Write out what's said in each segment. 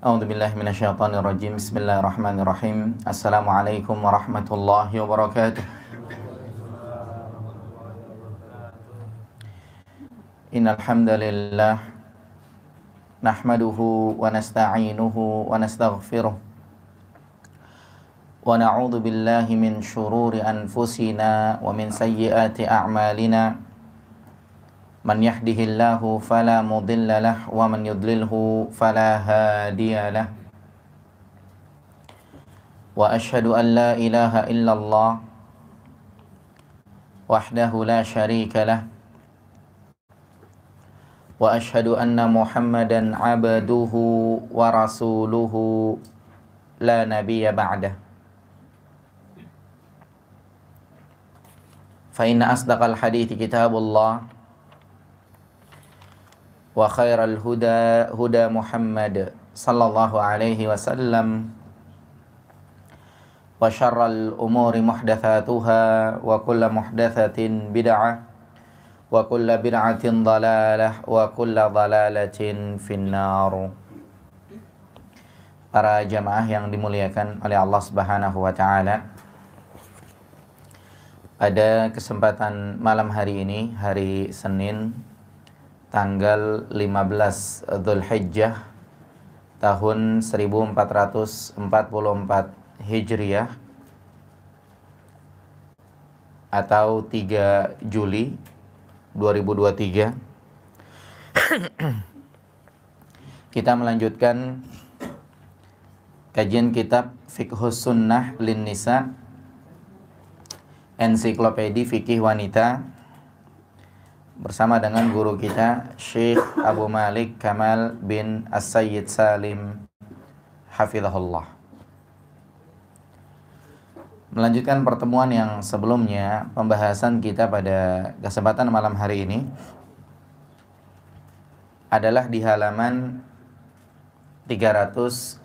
A'udzu billahi minasyaitonir rajim. Bismillahirrahmanirrahim. Assalamualaikum warahmatullahi wabarakatuh. Innal hamdalillah nahmaduhu wa nasta'inuhu wa nastaghfiruh. Wa na'udzu billahi min shururi anfusina wa min sayyiati a'malina. من يهده الله فلا مضل له ومن يضلله فلا هادي له واشهد ان لا اله الا الله وحده لا شريك له واشهد ان محمدا عبده ورسوله لا نبي بعده فان اصدق الحديث كتاب الله وخير Muhammad sallallahu محمد صلى الله عليه وسلم وشر الأمور محدثاتها وكل محدثة بدعة وكل بدعة ضلالة وكل ضلالة في النار Para jamaah yang dimuliakan oleh Allah Subhanahu wa taala. Pada kesempatan malam hari ini, hari Senin tanggal 15 hijjah tahun 1444 Hijriah atau 3 Juli 2023 kita melanjutkan kajian kitab Fiqhus Sunnah Lin Nisa ensiklopedi fikih wanita bersama dengan guru kita Syekh Abu Malik Kamal bin As-Sayyid Salim Hafizahullah Melanjutkan pertemuan yang sebelumnya Pembahasan kita pada kesempatan malam hari ini Adalah di halaman 316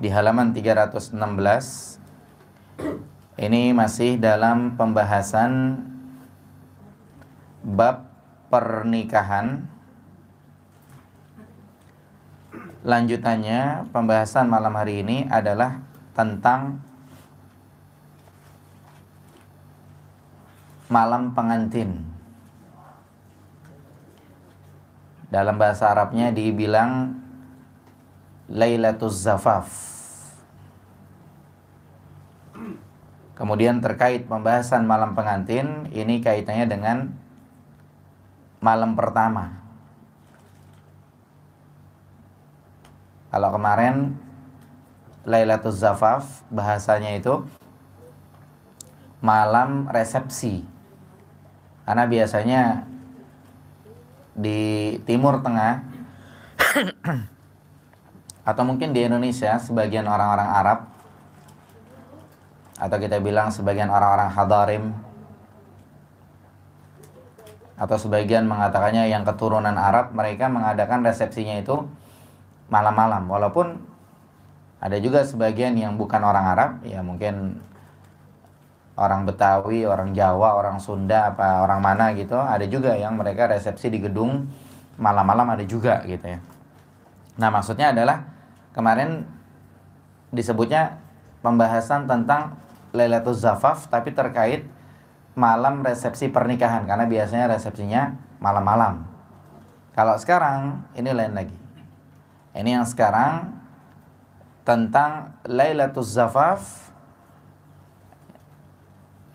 Di halaman 316 ini masih dalam pembahasan bab pernikahan. Lanjutannya, pembahasan malam hari ini adalah tentang malam pengantin. Dalam bahasa Arabnya dibilang Lailatul Zafaf. Kemudian terkait pembahasan malam pengantin, ini kaitannya dengan malam pertama. Kalau kemarin Lailatul Zafaf bahasanya itu malam resepsi. Karena biasanya di Timur Tengah atau mungkin di Indonesia sebagian orang-orang Arab atau kita bilang sebagian orang-orang hadarim atau sebagian mengatakannya yang keturunan Arab mereka mengadakan resepsinya itu malam-malam walaupun ada juga sebagian yang bukan orang Arab ya mungkin orang Betawi, orang Jawa, orang Sunda apa orang mana gitu ada juga yang mereka resepsi di gedung malam-malam ada juga gitu ya. Nah, maksudnya adalah kemarin disebutnya pembahasan tentang Lailatul Zafaf tapi terkait malam resepsi pernikahan karena biasanya resepsinya malam-malam. Kalau sekarang ini lain lagi. Ini yang sekarang tentang Lailatul Zafaf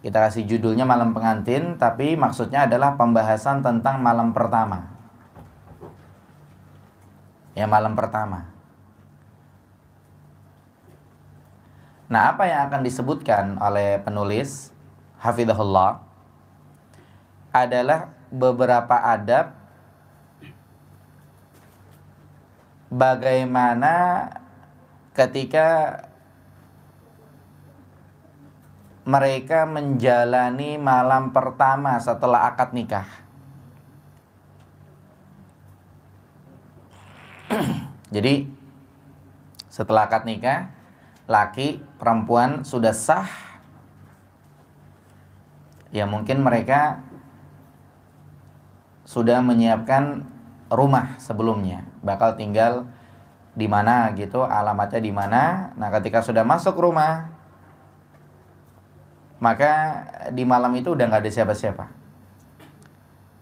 kita kasih judulnya malam pengantin tapi maksudnya adalah pembahasan tentang malam pertama ya malam pertama Nah, apa yang akan disebutkan oleh penulis Hafidahullah adalah beberapa adab bagaimana ketika mereka menjalani malam pertama setelah akad nikah. Jadi setelah akad nikah laki perempuan sudah sah ya mungkin mereka sudah menyiapkan rumah sebelumnya bakal tinggal di mana gitu alamatnya di mana nah ketika sudah masuk rumah maka di malam itu udah nggak ada siapa-siapa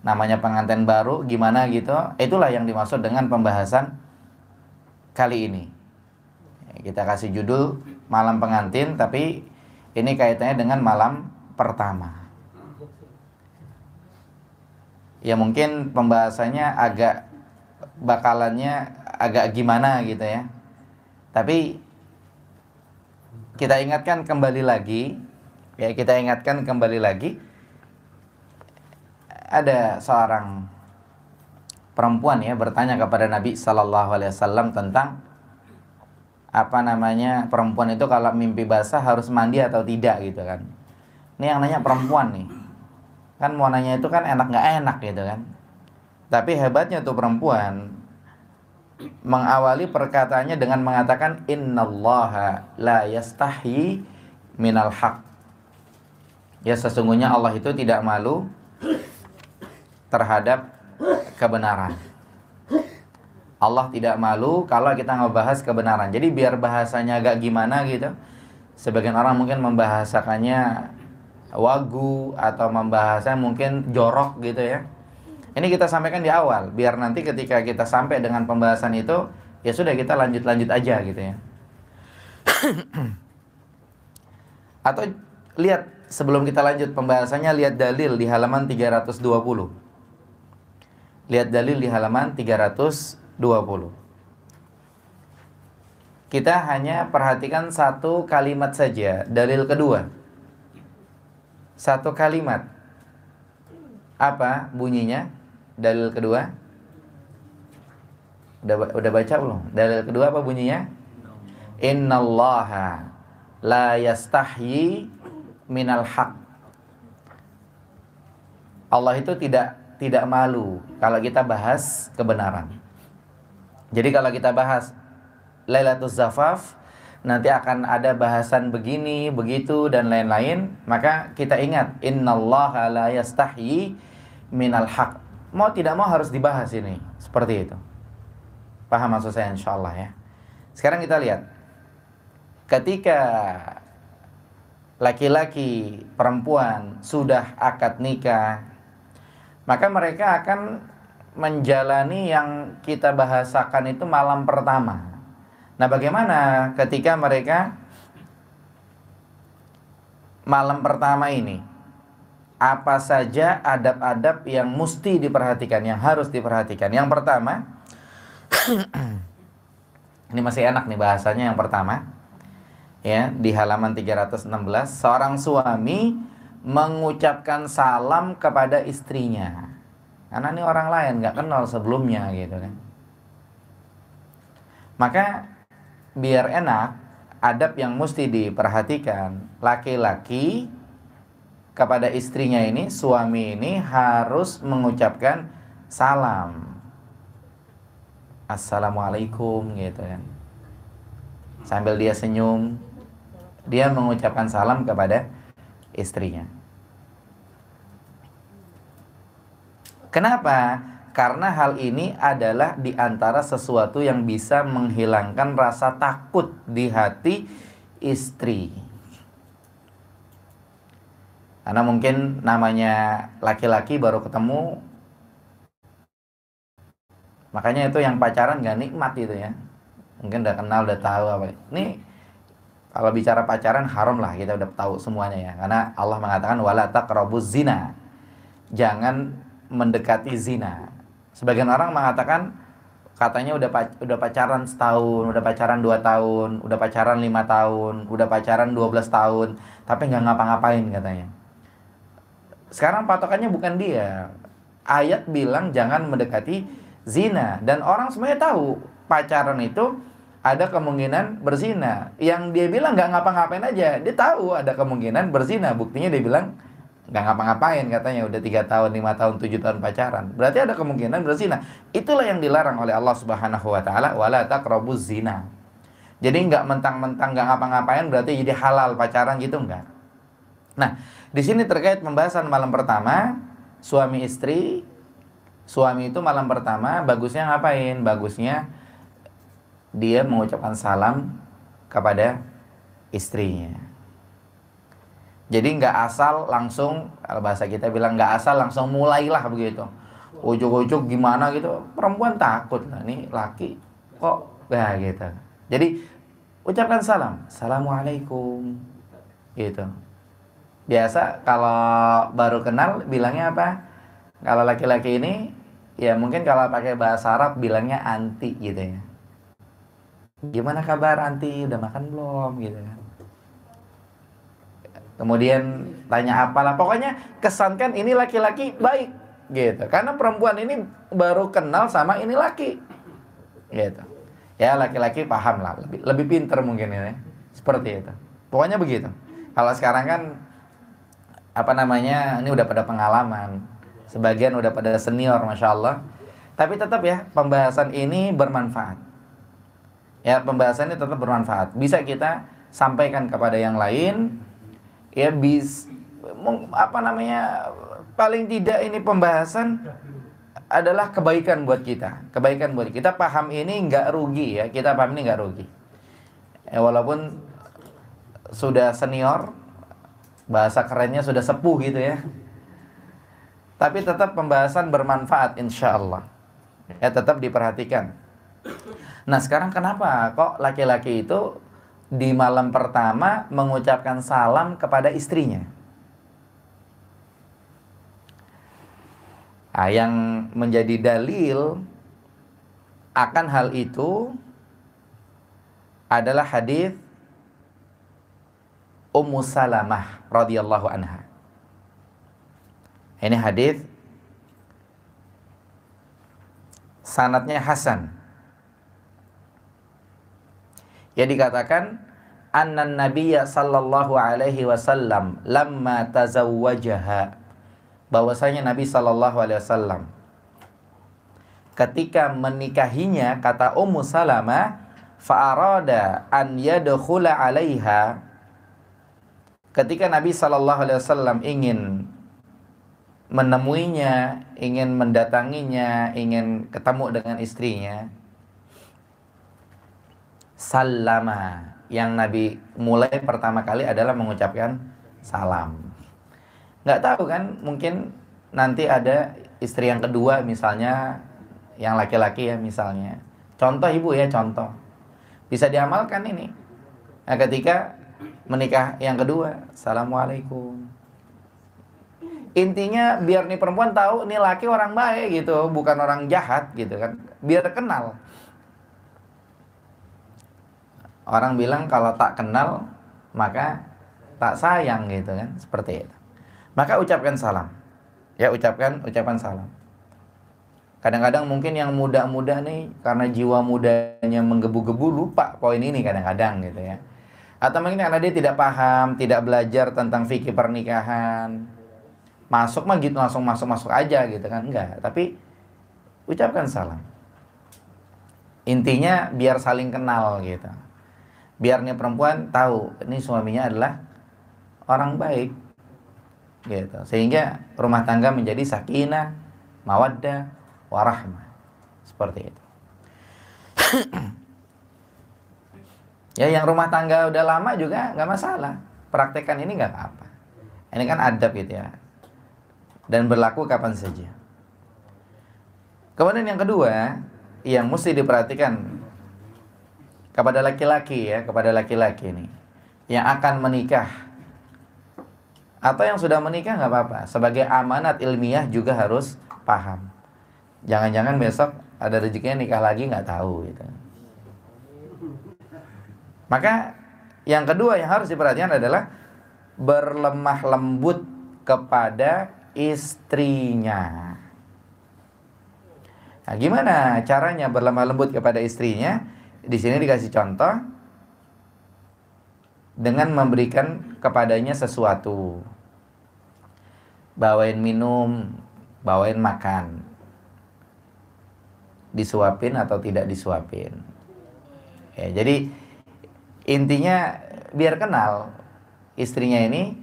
namanya pengantin baru gimana gitu itulah yang dimaksud dengan pembahasan kali ini kita kasih judul malam pengantin tapi ini kaitannya dengan malam pertama. Ya mungkin pembahasannya agak bakalannya agak gimana gitu ya. Tapi kita ingatkan kembali lagi ya kita ingatkan kembali lagi ada seorang perempuan ya bertanya kepada Nabi Shallallahu Alaihi Wasallam tentang apa namanya perempuan itu kalau mimpi basah harus mandi atau tidak gitu kan ini yang nanya perempuan nih kan mau nanya itu kan enak nggak enak gitu kan tapi hebatnya tuh perempuan mengawali perkataannya dengan mengatakan innallaha la yastahi minal haq ya sesungguhnya Allah itu tidak malu terhadap kebenaran Allah tidak malu kalau kita ngebahas kebenaran. Jadi biar bahasanya agak gimana gitu. Sebagian orang mungkin membahasakannya wagu atau membahasnya mungkin jorok gitu ya. Ini kita sampaikan di awal biar nanti ketika kita sampai dengan pembahasan itu ya sudah kita lanjut-lanjut aja gitu ya. atau lihat sebelum kita lanjut pembahasannya lihat dalil di halaman 320. Lihat dalil di halaman 320 20. Kita hanya perhatikan satu kalimat saja, dalil kedua. Satu kalimat. Apa bunyinya? Dalil kedua? Udah udah baca belum? Dalil kedua apa bunyinya? Innallaha la yastahyi minal haq. Allah itu tidak tidak malu kalau kita bahas kebenaran. Jadi kalau kita bahas Lailatul Zafaf nanti akan ada bahasan begini, begitu dan lain-lain, maka kita ingat innallaha la yastahi minal haq. Mau tidak mau harus dibahas ini, seperti itu. Paham maksud saya insyaallah ya. Sekarang kita lihat ketika laki-laki perempuan sudah akad nikah maka mereka akan menjalani yang kita bahasakan itu malam pertama. Nah, bagaimana ketika mereka malam pertama ini? Apa saja adab-adab yang mesti diperhatikan, yang harus diperhatikan? Yang pertama, ini masih enak nih bahasanya yang pertama. Ya, di halaman 316, seorang suami mengucapkan salam kepada istrinya karena ini orang lain nggak kenal sebelumnya gitu kan maka biar enak adab yang mesti diperhatikan laki-laki kepada istrinya ini suami ini harus mengucapkan salam assalamualaikum gitu kan sambil dia senyum dia mengucapkan salam kepada istrinya Kenapa? Karena hal ini adalah di antara sesuatu yang bisa menghilangkan rasa takut di hati istri. Karena mungkin namanya laki-laki baru ketemu Makanya itu yang pacaran gak nikmat gitu ya. Mungkin udah kenal, udah tahu apa. Ini kalau bicara pacaran haram lah kita udah tahu semuanya ya. Karena Allah mengatakan wala taqrabuz zina. Jangan mendekati zina. Sebagian orang mengatakan katanya udah udah pacaran setahun, udah pacaran dua tahun, udah pacaran lima tahun, udah pacaran dua belas tahun, tapi nggak ngapa-ngapain katanya. Sekarang patokannya bukan dia. Ayat bilang jangan mendekati zina dan orang semuanya tahu pacaran itu ada kemungkinan berzina. Yang dia bilang nggak ngapa-ngapain aja, dia tahu ada kemungkinan berzina. Buktinya dia bilang nggak ngapa-ngapain katanya udah tiga tahun lima tahun tujuh tahun pacaran berarti ada kemungkinan berzina itulah yang dilarang oleh Allah Subhanahu Wa Taala wala zina jadi nggak mentang-mentang nggak ngapa-ngapain berarti jadi halal pacaran gitu enggak nah di sini terkait pembahasan malam pertama suami istri suami itu malam pertama bagusnya ngapain bagusnya dia mengucapkan salam kepada istrinya jadi nggak asal langsung kalau bahasa kita bilang nggak asal langsung mulailah begitu. Ujuk-ujuk gimana gitu perempuan takut lah nih laki kok ya gitu. Jadi ucapkan salam, assalamualaikum gitu. Biasa kalau baru kenal bilangnya apa? Kalau laki-laki ini ya mungkin kalau pakai bahasa Arab bilangnya anti gitu ya. Gimana kabar anti? Udah makan belum gitu kan? kemudian tanya apalah pokoknya kesankan ini laki-laki baik gitu karena perempuan ini baru kenal sama ini laki gitu ya laki-laki paham lah lebih lebih pinter mungkin ini seperti itu pokoknya begitu kalau sekarang kan apa namanya ini udah pada pengalaman sebagian udah pada senior masya Allah tapi tetap ya pembahasan ini bermanfaat ya pembahasan ini tetap bermanfaat bisa kita sampaikan kepada yang lain ya bis apa namanya paling tidak ini pembahasan adalah kebaikan buat kita kebaikan buat kita paham ini nggak rugi ya kita paham ini nggak rugi ya, walaupun sudah senior bahasa kerennya sudah sepuh gitu ya tapi tetap pembahasan bermanfaat insya Allah ya tetap diperhatikan nah sekarang kenapa kok laki-laki itu di malam pertama mengucapkan salam kepada istrinya. Nah, yang menjadi dalil akan hal itu adalah hadis Ummu Salamah radhiyallahu anha. Ini hadis sanatnya Hasan Ya dikatakan annan nabiyya sallallahu alaihi wasallam lamma tazawwajaha bahwasanya Nabi sallallahu alaihi wasallam ketika menikahinya kata Ummu Salamah fa'arada an yadkhula 'alaiha ketika Nabi sallallahu alaihi wasallam ingin menemuinya, ingin mendatanginya, ingin ketemu dengan istrinya, Salama. Yang Nabi mulai pertama kali adalah mengucapkan salam. Nggak tahu kan, mungkin nanti ada istri yang kedua misalnya, yang laki-laki ya misalnya. Contoh ibu ya, contoh. Bisa diamalkan ini. Nah, ketika menikah yang kedua, Assalamualaikum intinya biar nih perempuan tahu nih laki orang baik gitu bukan orang jahat gitu kan biar kenal Orang bilang kalau tak kenal maka tak sayang gitu kan, seperti itu. Maka ucapkan salam. Ya, ucapkan ucapan salam. Kadang-kadang mungkin yang muda-muda nih karena jiwa mudanya menggebu-gebu lupa poin ini kadang-kadang gitu ya. Atau mungkin karena dia tidak paham, tidak belajar tentang fikih pernikahan. Masuk mah gitu langsung masuk-masuk aja gitu kan. Enggak, tapi ucapkan salam. Intinya biar saling kenal gitu biar nih perempuan tahu ini suaminya adalah orang baik gitu sehingga rumah tangga menjadi sakinah mawaddah warahmah seperti itu ya yang rumah tangga udah lama juga nggak masalah praktekan ini nggak apa-apa ini kan adab gitu ya dan berlaku kapan saja kemudian yang kedua yang mesti diperhatikan kepada laki-laki ya, kepada laki-laki ini yang akan menikah atau yang sudah menikah nggak apa-apa. Sebagai amanat ilmiah juga harus paham. Jangan-jangan besok ada rezekinya nikah lagi nggak tahu gitu. Maka yang kedua yang harus diperhatikan adalah berlemah lembut kepada istrinya. Nah, gimana caranya berlemah lembut kepada istrinya? Di sini hmm. dikasih contoh dengan memberikan kepadanya sesuatu. Bawain minum, bawain makan. Disuapin atau tidak disuapin. Ya, jadi intinya biar kenal istrinya ini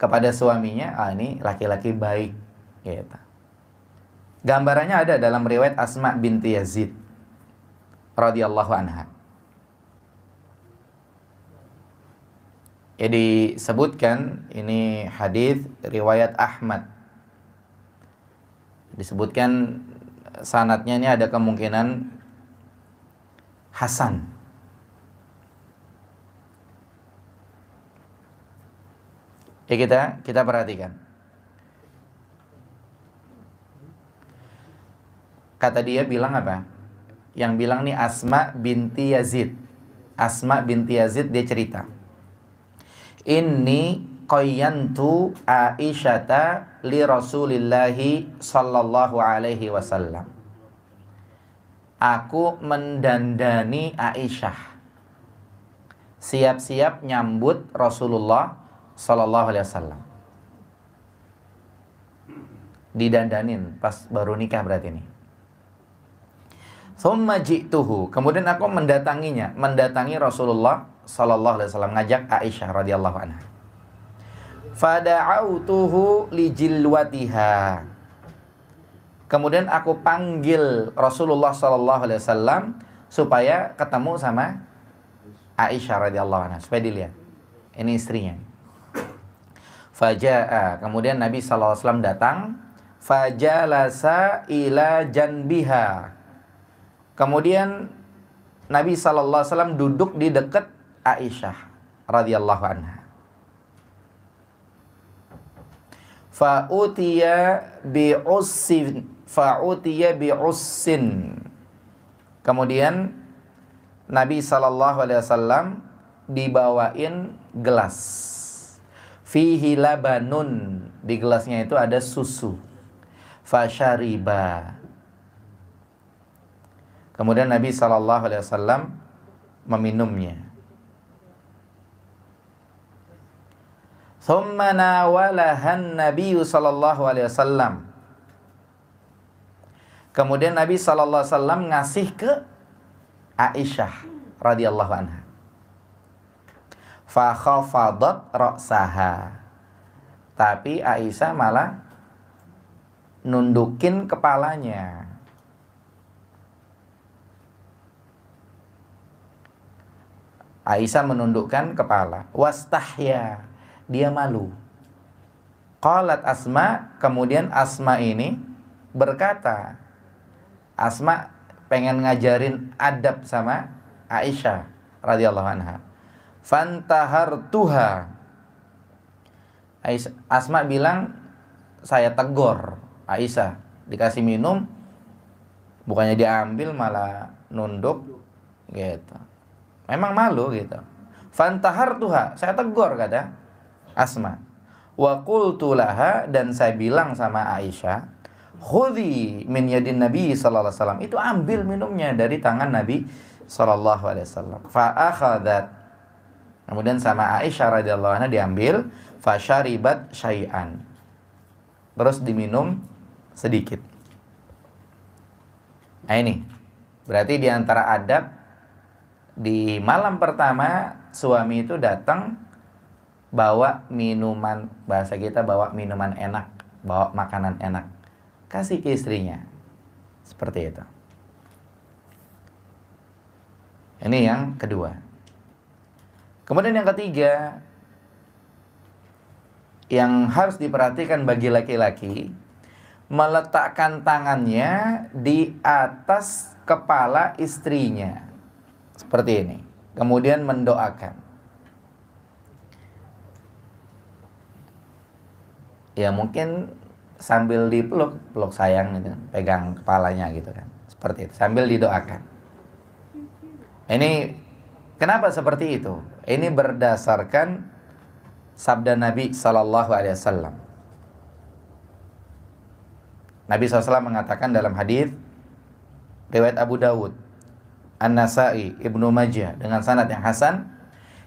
kepada suaminya, ah ini laki-laki baik gitu. Gambarannya ada dalam riwayat Asma binti Yazid radhiyallahu anha. Ya disebutkan ini hadis riwayat Ahmad. Disebutkan sanatnya ini ada kemungkinan Hasan. Ya kita kita perhatikan. Kata dia bilang apa? yang bilang nih Asma binti Yazid. Asma binti Yazid dia cerita. Ini qayyantu Aisyata li Rasulillahi sallallahu alaihi wasallam. Aku mendandani Aisyah. Siap-siap nyambut Rasulullah sallallahu alaihi wasallam. Didandanin pas baru nikah berarti nih. Thumma ji'tuhu. Kemudian aku mendatanginya, mendatangi Rasulullah sallallahu alaihi wasallam ngajak Aisyah radhiyallahu anha. Fada'autuhu li jilwatiha. Kemudian aku panggil Rasulullah sallallahu alaihi wasallam supaya ketemu sama Aisyah radhiyallahu anha, supaya dilihat. Ini istrinya. Faja'a. Kemudian Nabi sallallahu alaihi wasallam datang fajalasa ila janbiha Kemudian Nabi saw duduk di dekat Aisyah radhiyallahu anha. Fa'utiya bi'ussin Fa'utiya bi'ussin Kemudian Nabi saw dibawain gelas. Fihi labanun di gelasnya itu ada susu. Fashariba Kemudian Nabi saw. Alaihi Wasallam meminumnya. ثم ناولها النبي saw. Kemudian Nabi saw. ngasih ke Aisyah radhiyallahu anha. Fakhafadat khafadat Tapi Aisyah malah nundukin kepalanya. Aisyah menundukkan kepala. Wastahya, dia malu. Qalat Asma, kemudian Asma ini berkata, Asma pengen ngajarin adab sama Aisyah radhiyallahu anha. Fantahar tuha. Asma bilang saya tegur Aisyah dikasih minum bukannya diambil malah nunduk gitu. Memang malu gitu. Fantahar tuha, saya tegur kata Asma. Wa laha dan saya bilang sama Aisyah, khudhi min yadin Nabi sallallahu alaihi wasallam. Itu ambil minumnya dari tangan Nabi sallallahu alaihi wasallam. Fa akhadhat. Kemudian sama Aisyah radhiyallahu anha diambil, fa syaribat syai'an. Terus diminum sedikit. Nah ini. Berarti di antara adab di malam pertama suami itu datang bawa minuman bahasa kita bawa minuman enak bawa makanan enak kasih ke istrinya seperti itu ini yang kedua kemudian yang ketiga yang harus diperhatikan bagi laki-laki meletakkan tangannya di atas kepala istrinya seperti ini. Kemudian mendoakan. Ya mungkin sambil dipeluk, peluk sayang gitu, pegang kepalanya gitu kan. Seperti itu, sambil didoakan. Ini kenapa seperti itu? Ini berdasarkan sabda Nabi Shallallahu Alaihi Wasallam. Nabi SAW mengatakan dalam hadis riwayat Abu Dawud An-Nasai, Ibnu Majah dengan sanad yang hasan.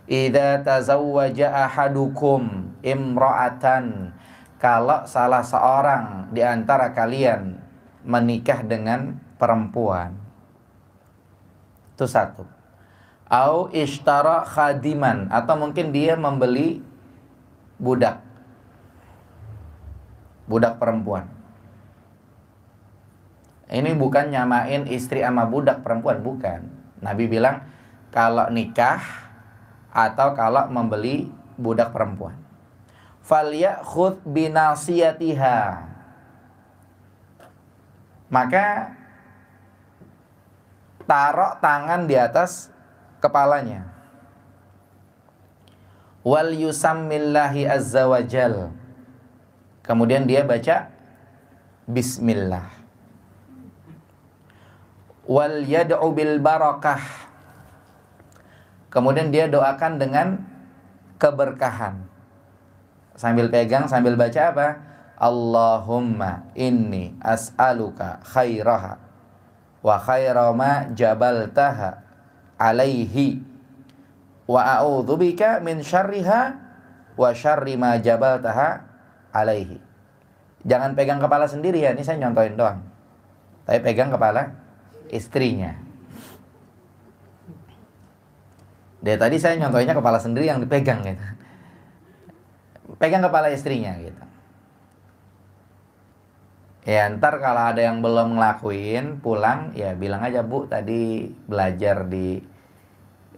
Idza tazawwaja ahadukum imra'atan kalau salah seorang di antara kalian menikah dengan perempuan. Itu satu. Au ishtara khadiman atau mungkin dia membeli budak. Budak perempuan. Ini hmm. bukan nyamain istri sama budak perempuan, bukan. Nabi bilang kalau nikah atau kalau membeli budak perempuan. Falyakhudh binasiyatiha. Maka taruh tangan di atas kepalanya. Wal yusammillahi azza wajal. Kemudian dia baca Bismillah wal yad'u bil barakah. Kemudian dia doakan dengan keberkahan. Sambil pegang, sambil baca apa? Allahumma inni as'aluka khairaha wa khaira ma jabaltaha alaihi wa a'udzubika min syarriha wa syarri ma jabaltaha alaihi. Jangan pegang kepala sendiri ya, ini saya nyontoin doang. Tapi pegang kepala istrinya. Dari tadi saya nyontohnya kepala sendiri yang dipegang gitu. Pegang kepala istrinya gitu. Ya ntar kalau ada yang belum ngelakuin pulang ya bilang aja bu tadi belajar di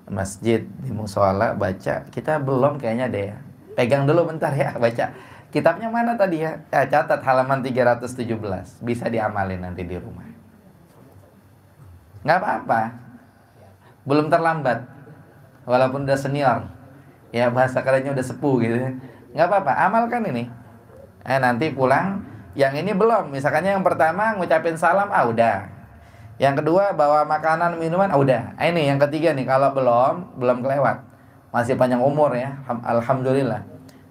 masjid di musola baca kita belum kayaknya deh Pegang dulu bentar ya baca. Kitabnya mana tadi ya? ya catat halaman 317 bisa diamalin nanti di rumah nggak apa-apa belum terlambat walaupun udah senior ya bahasa kerennya udah sepuh gitu nggak apa-apa amalkan ini eh nanti pulang yang ini belum misalkan yang pertama ngucapin salam ah udah yang kedua bawa makanan minuman ah udah eh, ini yang ketiga nih kalau belum belum kelewat masih panjang umur ya alhamdulillah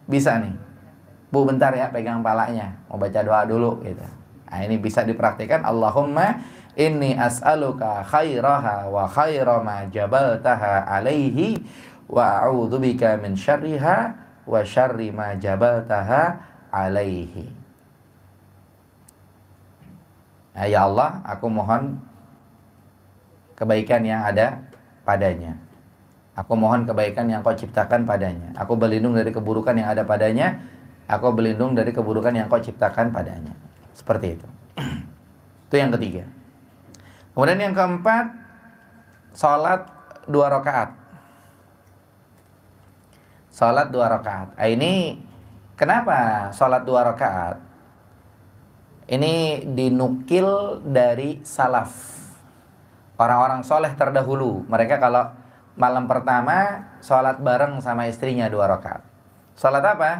bisa nih bu bentar ya pegang palanya mau baca doa dulu gitu nah, ini bisa dipraktikkan Allahumma Inni as'aluka khairaha wa khaira ma jabaltaha alaihi wa bika min syarriha wa syarri ma jabaltaha alaihi. Nah, ya Allah, aku mohon kebaikan yang ada padanya. Aku mohon kebaikan yang kau ciptakan padanya. Aku berlindung dari keburukan yang ada padanya. Aku berlindung dari keburukan yang kau ciptakan padanya. Seperti itu. Itu yang ketiga. Kemudian yang keempat, sholat dua rakaat. Sholat dua rakaat. Nah, ini kenapa sholat dua rakaat? Ini dinukil dari salaf. Orang-orang soleh terdahulu. Mereka kalau malam pertama sholat bareng sama istrinya dua rakaat. Sholat apa?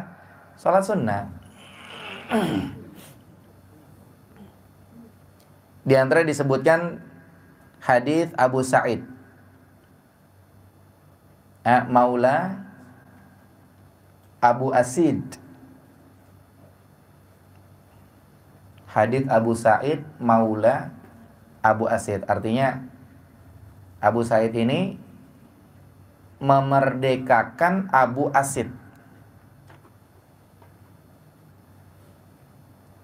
Sholat sunnah. Di antara disebutkan hadis Abu Sa'id eh, Maula Abu Asid Hadis Abu Sa'id Maula Abu Asid artinya Abu Sa'id ini memerdekakan Abu Asid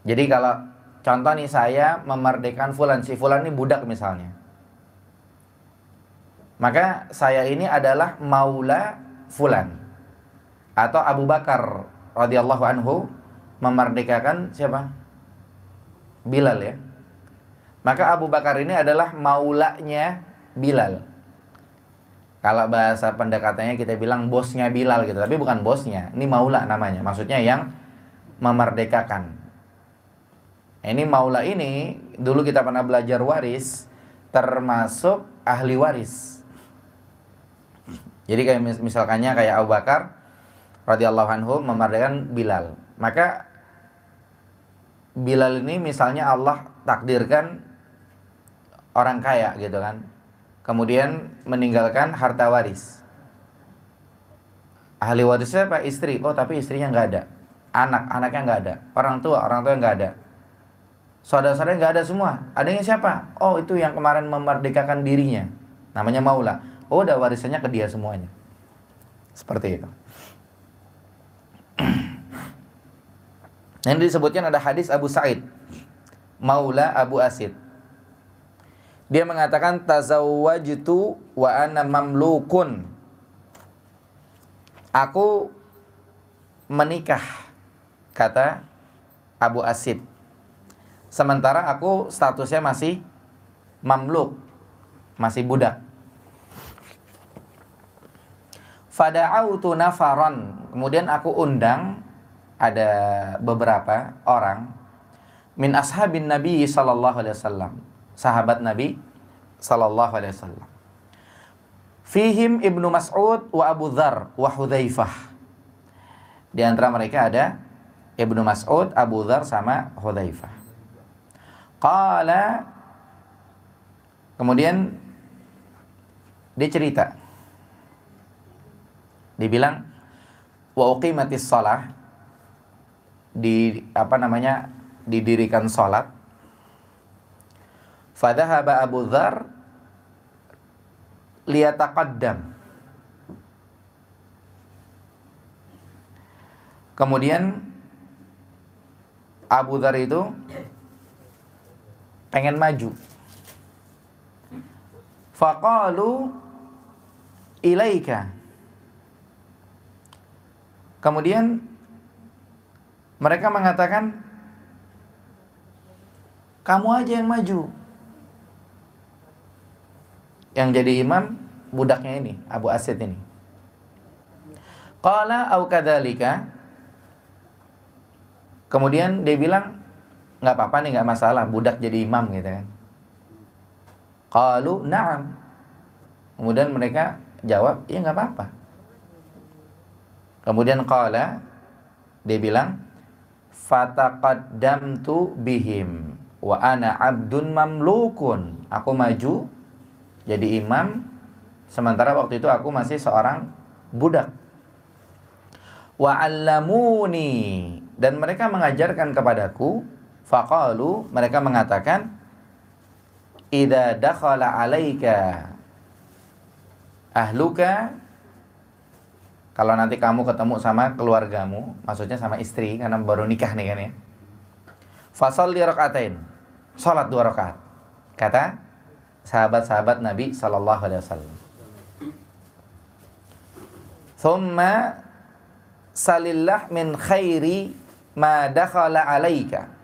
Jadi kalau Contoh nih saya memerdekakan Fulan, si Fulan ini budak misalnya. Maka saya ini adalah maula Fulan atau Abu Bakar radhiyallahu anhu memerdekakan siapa? Bilal ya. Maka Abu Bakar ini adalah maulanya Bilal. Kalau bahasa pendekatannya kita bilang bosnya Bilal gitu, tapi bukan bosnya, ini maula namanya. Maksudnya yang memerdekakan. Ini maula ini dulu kita pernah belajar waris termasuk ahli waris. Jadi kayak misalkannya kayak Abu Bakar radhiyallahu anhu memerdekakan Bilal. Maka Bilal ini misalnya Allah takdirkan orang kaya gitu kan. Kemudian meninggalkan harta waris. Ahli warisnya apa? Istri. Oh tapi istrinya nggak ada. Anak, anaknya nggak ada. Orang tua, orang tua nggak ada Saudara-saudara nggak ada semua. Adanya siapa? Oh, itu yang kemarin memerdekakan dirinya. Namanya Maula. Oh, udah warisannya ke dia semuanya. Seperti itu. Yang disebutkan ada hadis Abu Sa'id. Maula Abu Asid. Dia mengatakan tazawwajtu wa ana mamlukun. Aku menikah kata Abu Asid Sementara aku statusnya masih mamluk, masih budak. Fada'autu nafaron. Kemudian aku undang ada beberapa orang min ashabin Nabi sallallahu alaihi wasallam, sahabat Nabi sallallahu alaihi wasallam. Fihim Ibnu Mas'ud wa Abu Dzar wa Hudzaifah. Di antara mereka ada Ibnu Mas'ud, Abu Dzar sama Hudzaifah. Qala Kemudian dia cerita. Dibilang wa uqimatis shalah di apa namanya didirikan salat. Fadhahaba Abu Dzar liyataqaddam. Kemudian Abu Dzar itu pengen maju. Faqalu ilaika. Kemudian mereka mengatakan kamu aja yang maju. Yang jadi imam budaknya ini, Abu Asid ini. Qala au kadzalika. Kemudian dia bilang nggak apa-apa nih nggak masalah budak jadi imam gitu kan kalau naam kemudian mereka jawab iya nggak apa-apa kemudian kala dia bilang tu bihim wa ana abdun mamlukun aku maju jadi imam sementara waktu itu aku masih seorang budak wa allamuni dan mereka mengajarkan kepadaku Faqalu mereka mengatakan Ida dakhala alaika ahluka kalau nanti kamu ketemu sama keluargamu, maksudnya sama istri karena baru nikah nih kan ya. Fasal li rakaatain. Salat dua rakaat. Kata sahabat-sahabat Nabi sallallahu alaihi wasallam. Thumma salillah min khairi ma dakhala alaika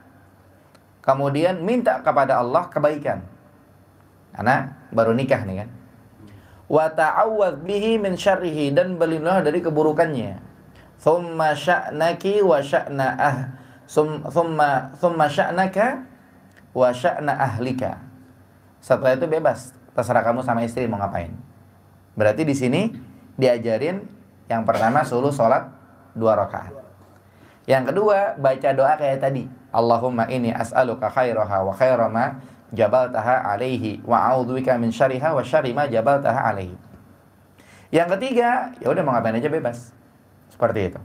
kemudian minta kepada Allah kebaikan. Anak baru nikah nih kan. Wa ta'awwadz bihi min syarrihi dan berlindunglah dari keburukannya. Thumma sya'naki wa sya'na ah. Thumma thumma sya'naka wa sya'na ahlika. Setelah itu bebas, terserah kamu sama istri mau ngapain. Berarti di sini diajarin yang pertama suruh sholat dua rakaat. Yang kedua baca doa kayak tadi Allahumma inni as'aluka khairaha wa khaira ma jabaltaha alaihi wa a'udzubika min syariha wa syarri ma jabaltaha alaihi. Yang ketiga, ya udah mau ngapain aja bebas. Seperti itu.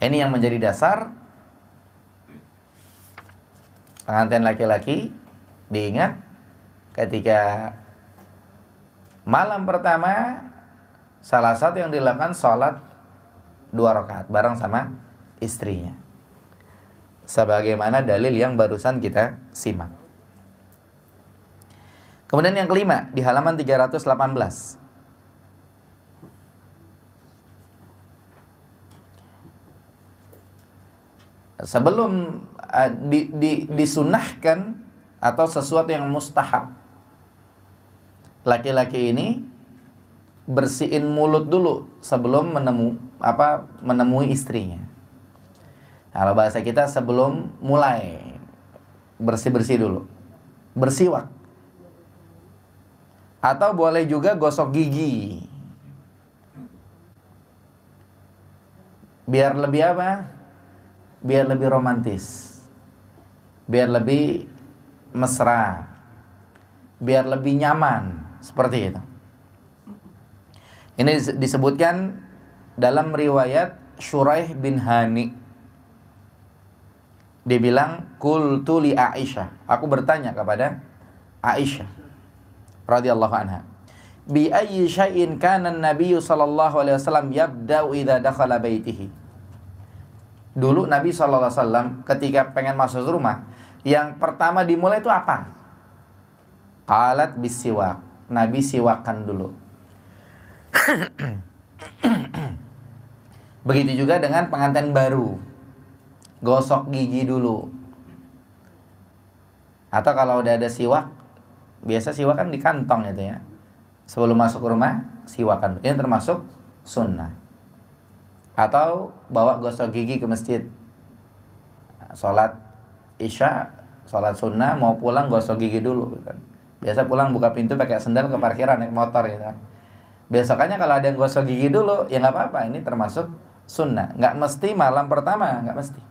Ini yang menjadi dasar pengantin laki-laki diingat ketika malam pertama salah satu yang dilakukan sholat dua rakaat bareng sama istrinya sebagaimana dalil yang barusan kita simak. Kemudian yang kelima di halaman 318. Sebelum uh, di, di, disunahkan atau sesuatu yang mustahab, laki-laki ini bersihin mulut dulu sebelum menemu apa menemui istrinya. Kalau bahasa kita sebelum mulai bersih-bersih dulu. Bersiwak. Atau boleh juga gosok gigi. Biar lebih apa? Biar lebih romantis. Biar lebih mesra. Biar lebih nyaman, seperti itu. Ini disebutkan dalam riwayat Shuraih bin Hani dia bilang, kultuli Aisyah." Aku bertanya kepada Aisyah radhiyallahu anha. Bi ayyi syai'in kana Nabi sallallahu alaihi wasallam yabda'u idza dakhala baitihi. Dulu Nabi sallallahu alaihi wasallam ketika pengen masuk rumah, yang pertama dimulai itu apa? Qalat bisiwak. Nabi siwakan dulu. Begitu juga dengan pengantin baru gosok gigi dulu. Atau kalau udah ada siwak, biasa siwak kan di kantong itu ya. Sebelum masuk ke rumah, kan Ini termasuk sunnah. Atau bawa gosok gigi ke masjid. Sholat isya, sholat sunnah, mau pulang gosok gigi dulu. Gitu kan. Biasa pulang buka pintu pakai sendal ke parkiran naik motor gitu. Kan. Besokannya kalau ada yang gosok gigi dulu, ya nggak apa-apa. Ini termasuk sunnah. Nggak mesti malam pertama, nggak mesti.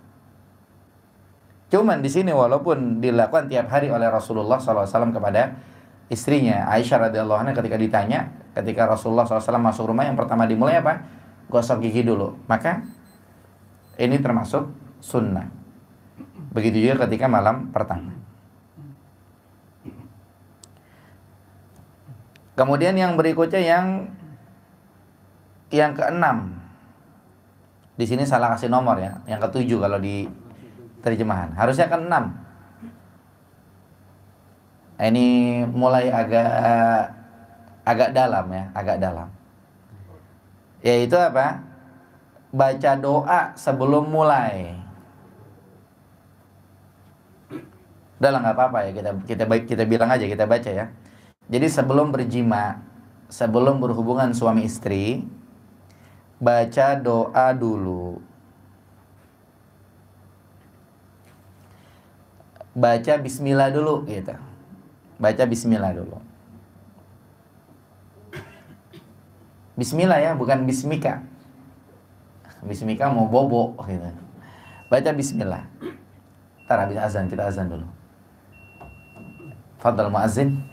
Cuman di sini walaupun dilakukan tiap hari oleh Rasulullah SAW kepada istrinya Aisyah radhiyallahu anha ketika ditanya ketika Rasulullah SAW masuk rumah yang pertama dimulai apa? Gosok gigi dulu. Maka ini termasuk sunnah. Begitu juga ketika malam pertama. Kemudian yang berikutnya yang yang keenam. Di sini salah kasih nomor ya. Yang ketujuh kalau di terjemahan. Harusnya kan 6. Eh, ini mulai agak agak dalam ya, agak dalam. Yaitu apa? Baca doa sebelum mulai. Dalam nggak apa-apa ya kita kita kita bilang aja kita baca ya. Jadi sebelum berjima, sebelum berhubungan suami istri, baca doa dulu baca bismillah dulu gitu. Baca bismillah dulu. Bismillah ya, bukan bismika. Bismika mau bobo gitu. Baca bismillah. Ntar habis azan, kita azan dulu. Fadal muazzin.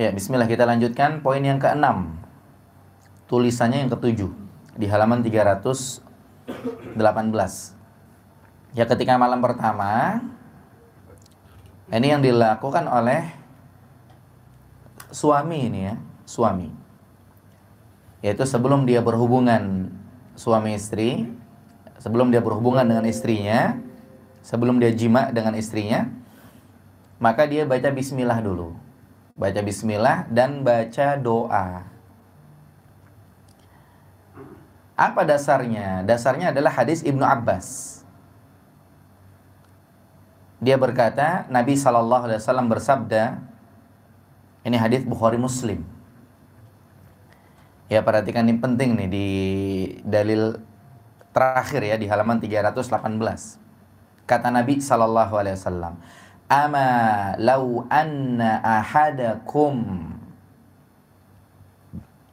Ya, bismillah kita lanjutkan poin yang keenam. Tulisannya yang ketujuh di halaman 318. Ya, ketika malam pertama ini yang dilakukan oleh suami ini ya, suami. Yaitu sebelum dia berhubungan suami istri, sebelum dia berhubungan dengan istrinya, sebelum dia jima dengan istrinya, maka dia baca bismillah dulu baca bismillah dan baca doa. Apa dasarnya? Dasarnya adalah hadis Ibnu Abbas. Dia berkata, Nabi Shallallahu Alaihi Wasallam bersabda, ini hadis Bukhari Muslim. Ya perhatikan ini penting nih di dalil terakhir ya di halaman 318. Kata Nabi Shallallahu ama lau anna ahadakum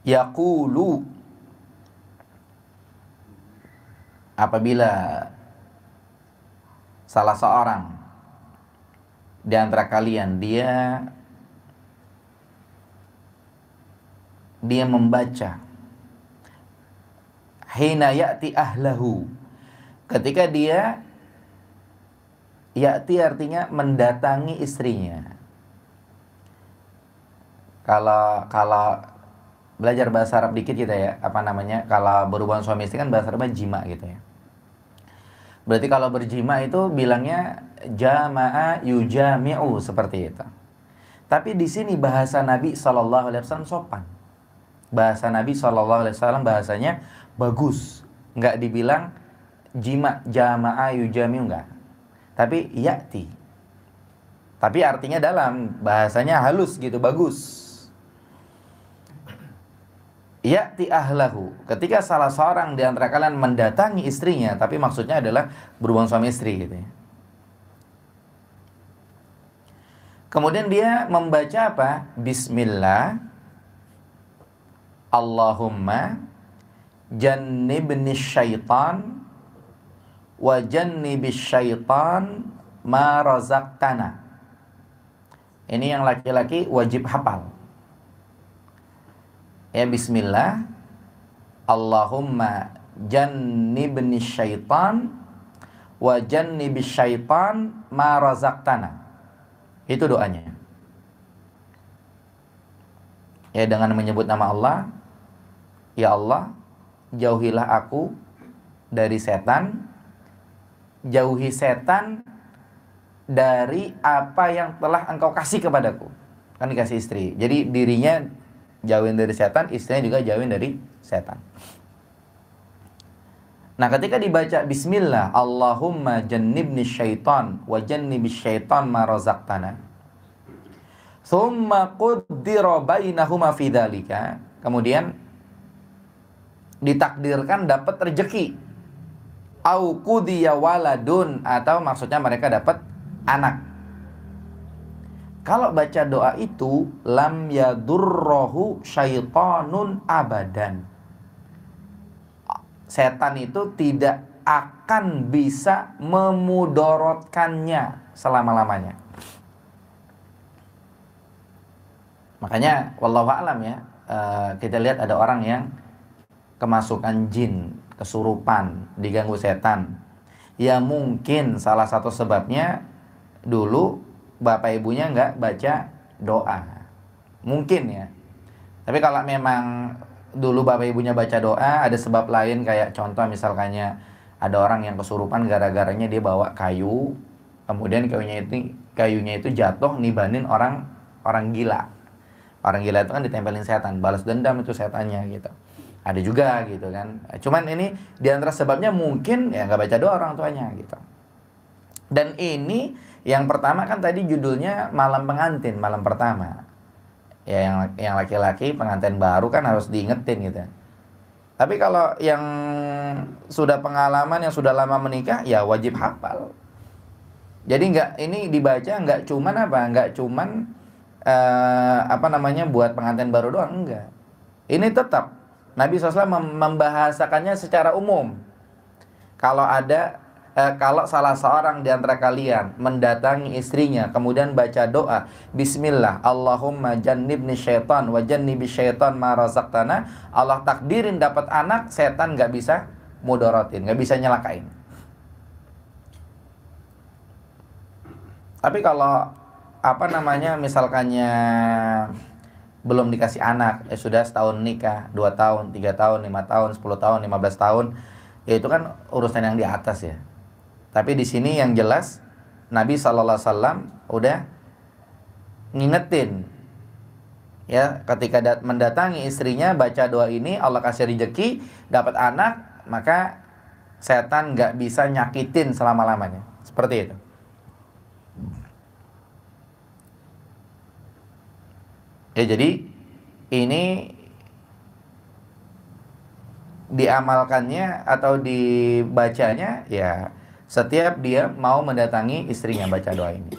yaqulu apabila salah seorang di antara kalian dia dia membaca hina ya'ti ahlahu ketika dia Yakti artinya mendatangi istrinya. Kalau kalau belajar bahasa Arab dikit kita gitu ya, apa namanya? Kalau berhubungan suami istri kan bahasa Arabnya jima gitu ya. Berarti kalau berjima itu bilangnya jamaa yujami'u seperti itu. Tapi di sini bahasa Nabi Shallallahu Alaihi Wasallam sopan. Bahasa Nabi Shallallahu Alaihi Wasallam bahasanya bagus, Enggak dibilang jima jamaa yujami'u enggak tapi yakti. Tapi artinya dalam, bahasanya halus gitu, bagus. Yakti ahlahu. Ketika salah seorang di antara kalian mendatangi istrinya, tapi maksudnya adalah berhubungan suami istri gitu ya. Kemudian dia membaca apa? Bismillah Allahumma jannibni syaitan wajannibis syaitan ma razaqtana. Ini yang laki-laki wajib hafal. Ya bismillah. Allahumma jannibni syaitan wa jannibis syaitan ma razaqtana. Itu doanya. Ya dengan menyebut nama Allah, ya Allah, jauhilah aku dari setan jauhi setan dari apa yang telah engkau kasih kepadaku. Kan dikasih istri. Jadi dirinya jauhin dari setan, istrinya juga jauhin dari setan. Nah ketika dibaca Bismillah Allahumma jannibni syaitan wa jannibis syaitan ma razaqtana Thumma quddira bainahuma fidalika Kemudian ditakdirkan dapat rejeki au waladun atau maksudnya mereka dapat anak. Kalau baca doa itu lam yadurrohu syaitanun abadan. Setan itu tidak akan bisa memudorotkannya selama-lamanya. Makanya wallahu alam ya, eh, kita lihat ada orang yang kemasukan jin kesurupan, diganggu setan. Ya mungkin salah satu sebabnya dulu bapak ibunya nggak baca doa. Mungkin ya. Tapi kalau memang dulu bapak ibunya baca doa, ada sebab lain kayak contoh misalkannya ada orang yang kesurupan gara-garanya dia bawa kayu, kemudian kayunya itu kayunya itu jatuh nibanin orang orang gila. Orang gila itu kan ditempelin setan, balas dendam itu setannya gitu ada juga gitu kan cuman ini diantara sebabnya mungkin ya nggak baca doa orang tuanya gitu dan ini yang pertama kan tadi judulnya malam pengantin malam pertama ya yang yang laki-laki pengantin baru kan harus diingetin gitu tapi kalau yang sudah pengalaman yang sudah lama menikah ya wajib hafal jadi nggak ini dibaca nggak cuman apa nggak cuman uh, apa namanya buat pengantin baru doang enggak ini tetap Nabi SAW membahasakannya secara umum. Kalau ada eh, kalau salah seorang di antara kalian mendatangi istrinya kemudian baca doa bismillah Allahumma jannibni syaitan wa jannibi syaitan ma razaqtana Allah takdirin dapat anak setan gak bisa mudorotin gak bisa nyelakain tapi kalau apa namanya misalkannya belum dikasih anak ya sudah setahun nikah dua tahun tiga tahun lima tahun sepuluh tahun lima belas tahun ya itu kan urusan yang di atas ya tapi di sini yang jelas Nabi saw udah ngingetin ya ketika dat mendatangi istrinya baca doa ini Allah kasih rezeki dapat anak maka setan nggak bisa nyakitin selama lamanya seperti itu Ya jadi ini diamalkannya atau dibacanya ya setiap dia mau mendatangi istrinya baca doa ini.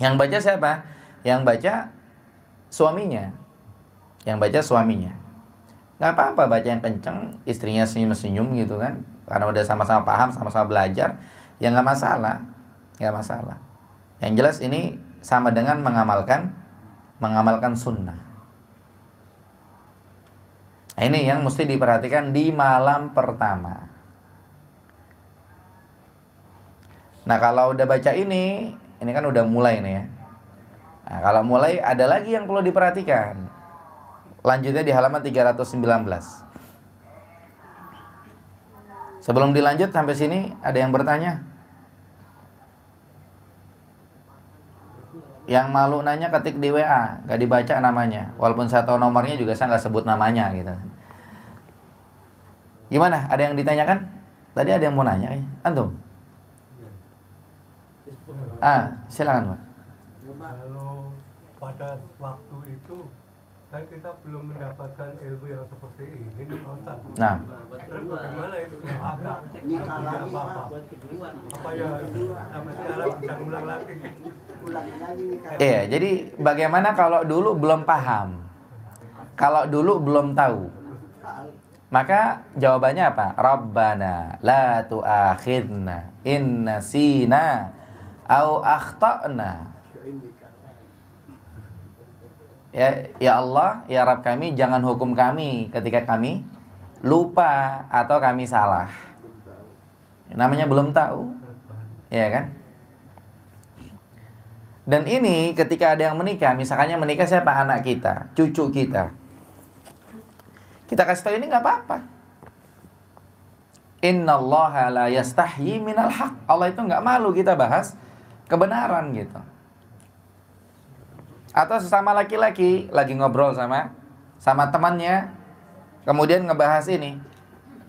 Yang baca siapa? Yang baca suaminya. Yang baca suaminya. Nggak apa-apa baca yang kenceng, istrinya senyum-senyum gitu kan. Karena udah sama-sama paham, sama-sama belajar, ya gak masalah. Gak masalah. Yang jelas ini sama dengan mengamalkan mengamalkan sunnah. Nah, ini yang mesti diperhatikan di malam pertama. Nah kalau udah baca ini, ini kan udah mulai nih ya. Nah, kalau mulai ada lagi yang perlu diperhatikan. Lanjutnya di halaman 319. Sebelum dilanjut sampai sini ada yang bertanya? Yang malu nanya ketik di WA, gak dibaca namanya. Walaupun saya tahu nomornya juga saya nggak sebut namanya gitu. Gimana? Ada yang ditanyakan? Tadi ada yang mau nanya, eh? antum? Ya. Ah, silakan pak. Kalau pada waktu itu kan kita belum mendapatkan ilmu yang seperti ini nih Ustaz. Nah. Terus bagaimana itu? Apakah tidak apa-apa? Apa ya sama sekarang bisa ulang lagi? Iya, jadi bagaimana kalau dulu belum paham? Kalau dulu belum tahu? Maka jawabannya apa? Rabbana la tu'akhidna in nasina au akhtana ya ya Allah ya Rabb kami jangan hukum kami ketika kami lupa atau kami salah namanya belum tahu ya kan dan ini ketika ada yang menikah misalnya menikah siapa anak kita cucu kita kita kasih tahu ini nggak apa-apa Inna la yastahyi Allah itu nggak malu kita bahas kebenaran gitu atau sesama laki-laki lagi ngobrol sama sama temannya kemudian ngebahas ini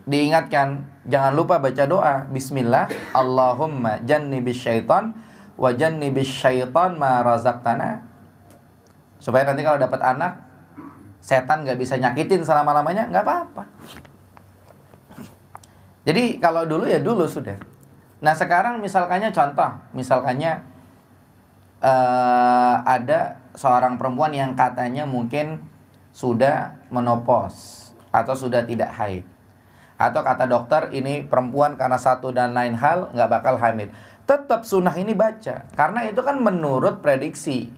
diingatkan jangan lupa baca doa bismillah Allahumma jannibis syaitan wa jannibis syaitan ma razaqtana supaya nanti kalau dapat anak setan nggak bisa nyakitin selama-lamanya nggak apa-apa jadi kalau dulu ya dulu sudah nah sekarang misalkannya contoh misalkannya uh, ada seorang perempuan yang katanya mungkin sudah menopos atau sudah tidak haid. Atau kata dokter ini perempuan karena satu dan lain hal nggak bakal hamil. Tetap sunnah ini baca karena itu kan menurut prediksi.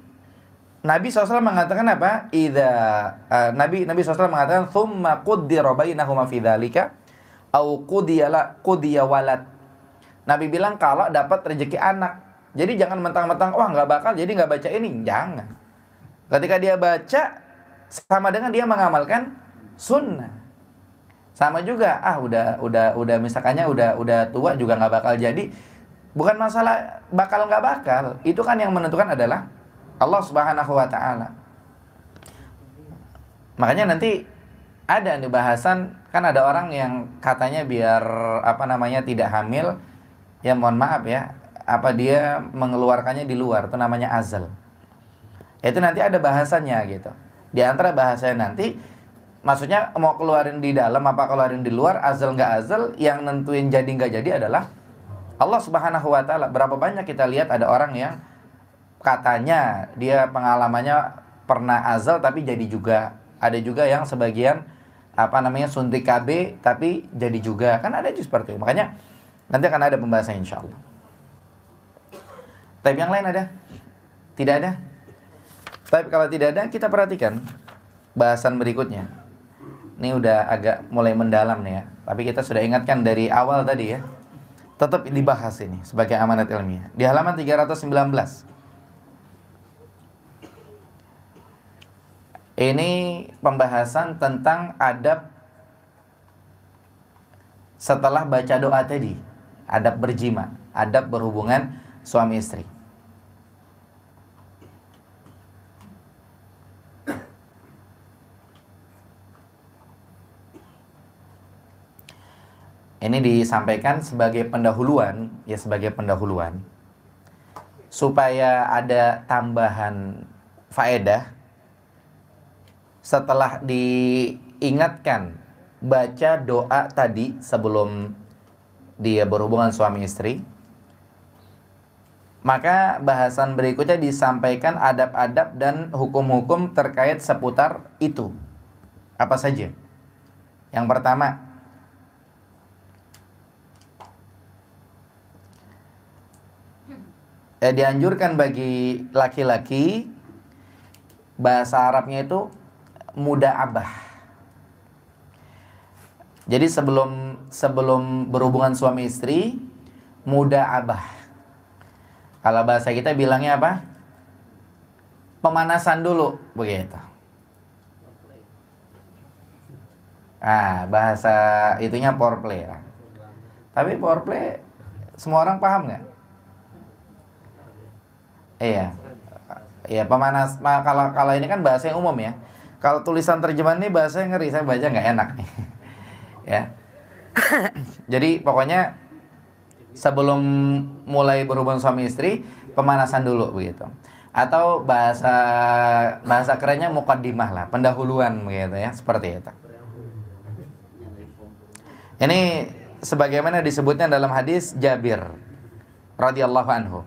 Nabi SAW mengatakan apa? Ida uh, eh, Nabi Nabi SAW mengatakan thumma kudi roba'i fi fidalika au qudiyala walad. Nabi bilang kalau dapat rezeki anak. Jadi jangan mentang-mentang wah nggak bakal jadi nggak baca ini, jangan. Ketika dia baca, sama dengan dia mengamalkan sunnah. Sama juga, ah udah udah udah misalkannya udah udah tua juga nggak bakal jadi. Bukan masalah bakal nggak bakal, itu kan yang menentukan adalah Allah Subhanahu Wa Taala. Makanya nanti ada nih bahasan kan ada orang yang katanya biar apa namanya tidak hamil ya mohon maaf ya apa dia mengeluarkannya di luar itu namanya azal itu nanti ada bahasanya gitu. Di antara bahasanya nanti maksudnya mau keluarin di dalam apa keluarin di luar azal nggak azal yang nentuin jadi nggak jadi adalah Allah Subhanahu wa taala. Berapa banyak kita lihat ada orang yang katanya dia pengalamannya pernah azal tapi jadi juga. Ada juga yang sebagian apa namanya suntik KB tapi jadi juga. Kan ada juga seperti itu. Makanya nanti akan ada pembahasan insya Allah. Tapi yang lain ada? Tidak ada? Tapi kalau tidak ada, kita perhatikan bahasan berikutnya. Ini udah agak mulai mendalam nih ya. Tapi kita sudah ingatkan dari awal tadi ya. Tetap dibahas ini sebagai amanat ilmiah. Di halaman 319. Ini pembahasan tentang adab setelah baca doa tadi. Adab berjima, adab berhubungan suami istri. Ini disampaikan sebagai pendahuluan, ya sebagai pendahuluan supaya ada tambahan faedah setelah diingatkan baca doa tadi sebelum dia berhubungan suami istri maka bahasan berikutnya disampaikan adab-adab dan hukum-hukum terkait seputar itu. Apa saja? Yang pertama, eh, dianjurkan bagi laki-laki bahasa Arabnya itu muda abah. Jadi sebelum sebelum berhubungan suami istri muda abah. Kalau bahasa kita bilangnya apa? Pemanasan dulu begitu. Ah, bahasa itunya foreplay Tapi foreplay semua orang paham nggak? Iya. Iya pemanas. Nah, kalau kalau ini kan bahasa yang umum ya. Kalau tulisan terjemahan ini bahasa yang ngeri, saya baca nggak enak nih. ya. Jadi pokoknya sebelum mulai berhubungan suami istri pemanasan dulu begitu. Atau bahasa bahasa kerennya mukaddimah lah, pendahuluan begitu ya, seperti itu. Ini sebagaimana disebutnya dalam hadis Jabir radhiyallahu anhu.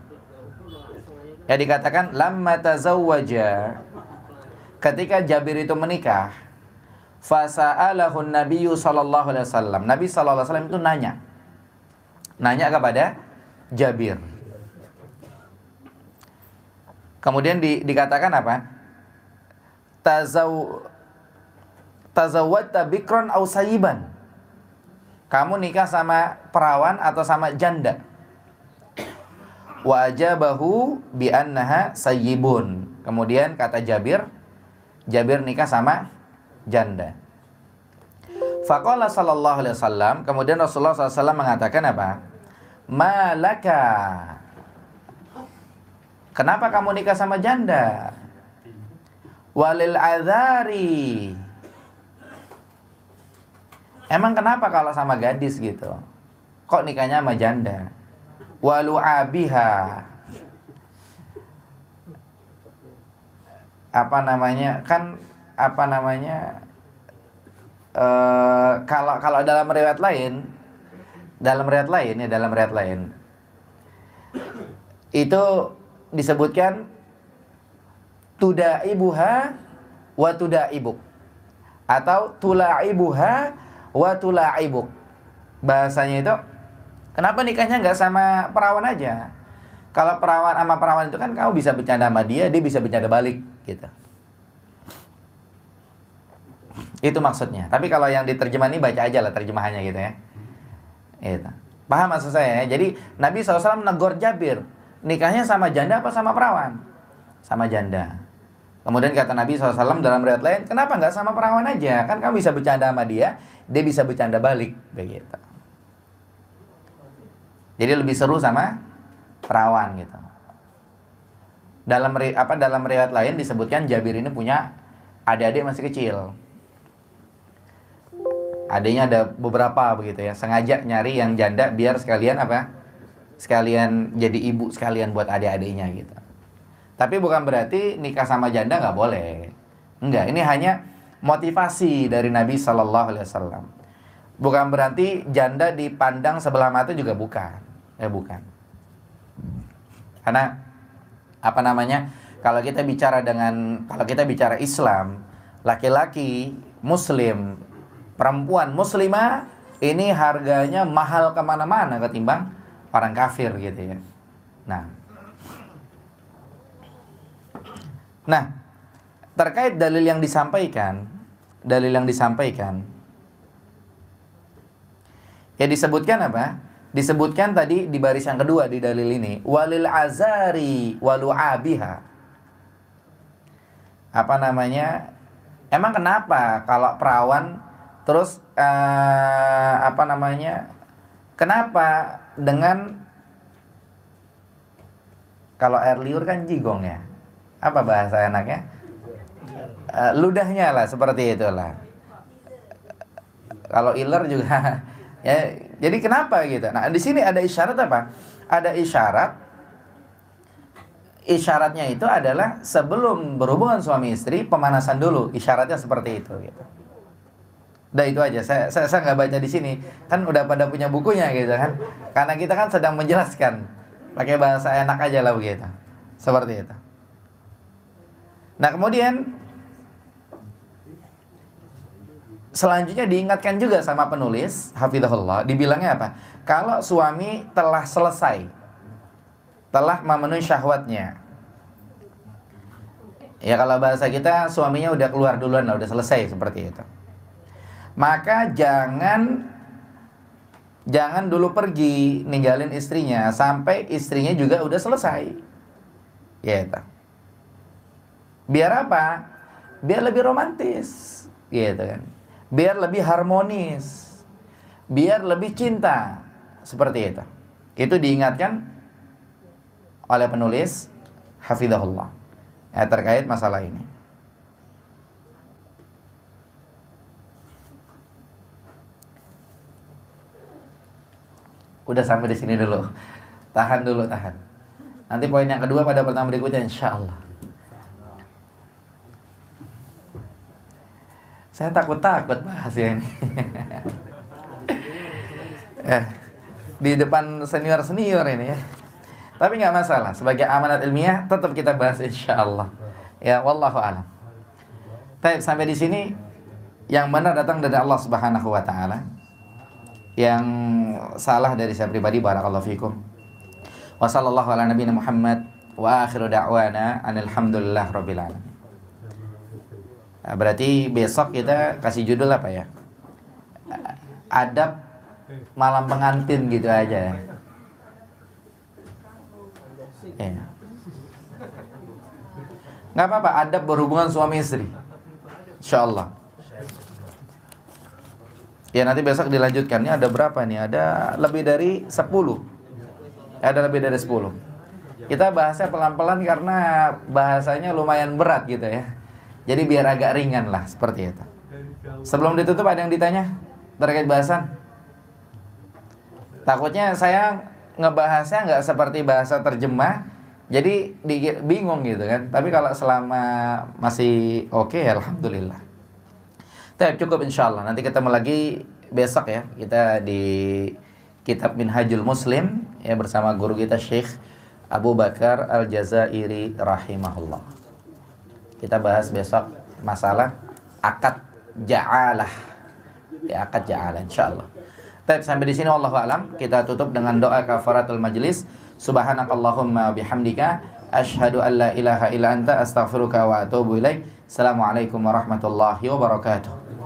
Ya dikatakan lamma tazawwaja ketika Jabir itu menikah fasa'alahu Nabiyyu sallallahu alaihi wasallam. Nabi sallallahu alaihi wasallam itu nanya. Nanya kepada Jabir. Kemudian di, dikatakan apa? Tazaw tazawwatta bikron au sayiban. Kamu nikah sama perawan atau sama janda? wa ajabahu bi annaha sayyibun. Kemudian kata Jabir, Jabir nikah sama janda. Faqala sallallahu alaihi wasallam, kemudian Rasulullah SAW mengatakan apa? Malaka. Kenapa kamu nikah sama janda? Walil azari. Emang kenapa kalau sama gadis gitu? Kok nikahnya sama janda? walu'abiha apa namanya kan apa namanya e, kalau kalau dalam riwayat lain dalam riwayat lain ya dalam riwayat lain itu disebutkan tuda ibuha wa tuda ibuk atau tula ibuha wa tula ibuk bahasanya itu Kenapa nikahnya nggak sama perawan aja? Kalau perawan sama perawan itu kan kamu bisa bercanda sama dia, dia bisa bercanda balik gitu. Itu maksudnya. Tapi kalau yang diterjemah ini baca aja lah terjemahannya gitu ya. Gitu. Paham maksud saya ya? Jadi Nabi SAW negor Jabir. Nikahnya sama janda apa sama perawan? Sama janda. Kemudian kata Nabi SAW dalam riwayat lain, kenapa nggak sama perawan aja? Kan kamu bisa bercanda sama dia, dia bisa bercanda balik. Begitu. Jadi lebih seru sama perawan gitu. Dalam apa dalam riwayat lain disebutkan Jabir ini punya adik-adik masih kecil. Adiknya ada beberapa begitu ya. Sengaja nyari yang janda biar sekalian apa? Sekalian jadi ibu sekalian buat adik-adiknya gitu. Tapi bukan berarti nikah sama janda nggak boleh. Enggak, ini hanya motivasi dari Nabi Shallallahu Alaihi Wasallam. Bukan berarti janda dipandang sebelah mata juga bukan. Eh bukan. Karena apa namanya? Kalau kita bicara dengan kalau kita bicara Islam, laki-laki muslim, perempuan muslimah ini harganya mahal kemana-mana ketimbang orang kafir gitu ya. Nah, nah terkait dalil yang disampaikan, dalil yang disampaikan, ya disebutkan apa? disebutkan tadi di baris yang kedua di dalil ini walil azari walu abiha apa namanya emang kenapa kalau perawan terus eh, apa namanya kenapa dengan kalau air liur kan jigong ya apa bahasa enaknya eh, ludahnya lah seperti itulah kalau iler juga Ya, jadi kenapa gitu? Nah, di sini ada isyarat apa? Ada isyarat isyaratnya itu adalah sebelum berhubungan suami istri pemanasan dulu isyaratnya seperti itu gitu. Udah itu aja. Saya saya saya nggak baca di sini. Kan udah pada punya bukunya gitu kan. Karena kita kan sedang menjelaskan. Pakai bahasa enak aja lah begitu. Seperti itu. Nah, kemudian selanjutnya diingatkan juga sama penulis hafizahullah dibilangnya apa kalau suami telah selesai telah memenuhi syahwatnya ya kalau bahasa kita suaminya udah keluar duluan lah udah selesai seperti itu maka jangan jangan dulu pergi ninggalin istrinya sampai istrinya juga udah selesai ya itu biar apa biar lebih romantis gitu kan biar lebih harmonis, biar lebih cinta. Seperti itu. Itu diingatkan oleh penulis Hafidahullah ya, terkait masalah ini. Udah sampai di sini dulu. Tahan dulu, tahan. Nanti poin yang kedua pada pertemuan berikutnya insya Allah. Saya takut-takut bahas ya ini. eh, di depan senior-senior ini ya. Tapi nggak masalah, sebagai amanat ilmiah tetap kita bahas insya Allah. Ya, wallahu alam. Tapi sampai di sini yang benar datang dari Allah Subhanahu wa taala. Yang salah dari saya pribadi barakallahu fikum. Wa warahmatullahi ala nabiyina Muhammad wa akhiru da'wana alhamdulillah rabbil alamin. Nah, berarti besok kita kasih judul apa ya? Adab malam pengantin gitu aja. Ya. Iya. Nggak apa-apa, adab berhubungan suami istri. Insya Allah. Ya nanti besok dilanjutkan. Ini ada berapa nih? Ada lebih dari 10. Ada lebih dari 10. Kita bahasnya pelan-pelan karena bahasanya lumayan berat gitu ya. Jadi biar agak ringan lah seperti itu. Sebelum ditutup ada yang ditanya terkait bahasan? Takutnya saya ngebahasnya nggak seperti bahasa terjemah, jadi bingung gitu kan. Tapi kalau selama masih oke, okay, alhamdulillah. Tapi cukup insya Allah. Nanti ketemu lagi besok ya kita di kitab Minhajul Muslim ya bersama guru kita Syekh Abu Bakar Al Jazairi rahimahullah. Kita bahas besok masalah akad ja'alah. Ya, akad ja'alah insyaallah. Baik, sampai di sini wallahu alam. Kita tutup dengan doa kafaratul majlis. Subhanakallahumma bihamdika asyhadu an la ilaha illa anta astaghfiruka wa atubu ilaik. Assalamualaikum warahmatullahi wabarakatuh.